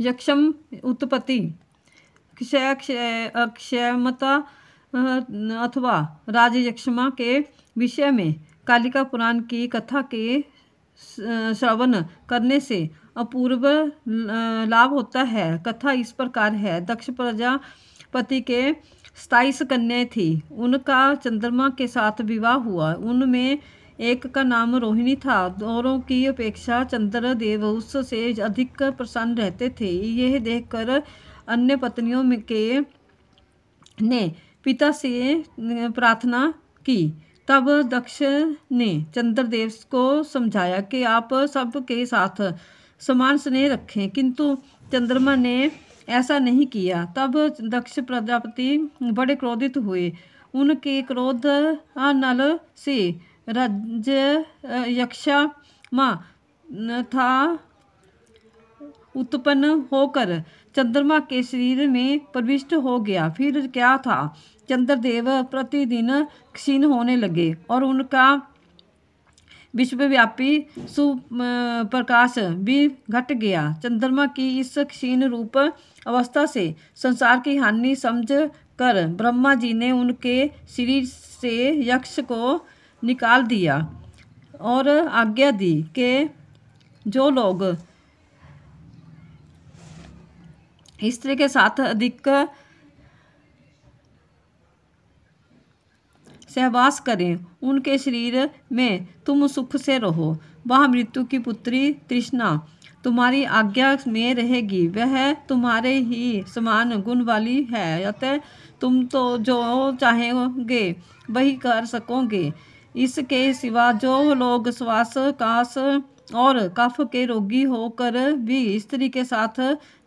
यक्षम उत्पत्ति क्षय क्षय अथवा राजयक्षमा के विषय में कालिका पुराण की कथा के श्रवण करने से अपूर्व लाभ होता है कथा इस प्रकार है दक्ष प्रजापति के स्थाईस कन्या थी उनका चंद्रमा के साथ विवाह हुआ उनमें एक का नाम रोहिणी था दोनों की अपेक्षा चंद्रदेव उससे अधिक प्रसन्न रहते थे यह देखकर अन्य पत्नियों में के ने पिता से प्रार्थना की तब दक्ष ने चंद्रदेव को समझाया कि आप सबके साथ समान स्नेह रखें किंतु चंद्रमा ने ऐसा नहीं किया तब दक्ष प्रजापति बड़े क्रोधित हुए उनके क्रोध नल से રાજ્ય यक्षमा था उत्पन्न होकर चंद्रमा के शरीर में प्रविष्ट हो गया फिर क्या था चंद्रदेव प्रतिदिन क्षीण होने लगे और उनका विश्वव्यापी सुप्रकाश भी घट गया चंद्रमा की इस क्षीण रूप अवस्था से संसार की हानि समझ कर ब्रह्मा जी ने उनके शरीर से यक्ष को निकाल दिया और आज्ञा दी कि जो लोग स्त्री के साथ अधिक सहवास करें उनके शरीर में तुम सुख से रहो वह मृत्यु की पुत्री तृष्णा तुम्हारी आज्ञा में रहेगी वह तुम्हारे ही समान गुण वाली है अतः तुम तो जो चाहेंगे वही कर सकोगे इसके सिवा जो लोग श्वास काश और कफ के रोगी होकर भी स्त्री के साथ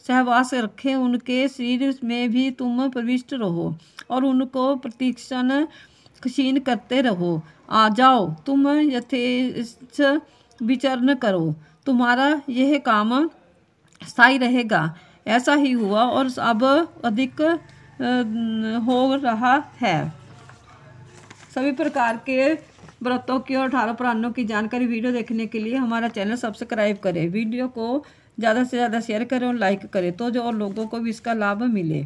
सहवास रखे उनके शरीर में भी तुम प्रविष्ट रहो और उनको प्रतीक्षण क्षीण करते रहो आ जाओ तुम यथे विचरण करो तुम्हारा यह काम स्थायी रहेगा ऐसा ही हुआ और अब अधिक हो रहा है सभी प्रकार के व्रतों की और अठारह पुराणों की जानकारी वीडियो देखने के लिए हमारा चैनल सब्सक्राइब करें वीडियो को ज़्यादा से ज़्यादा शेयर करें और लाइक करें तो जो और लोगों को भी इसका लाभ मिले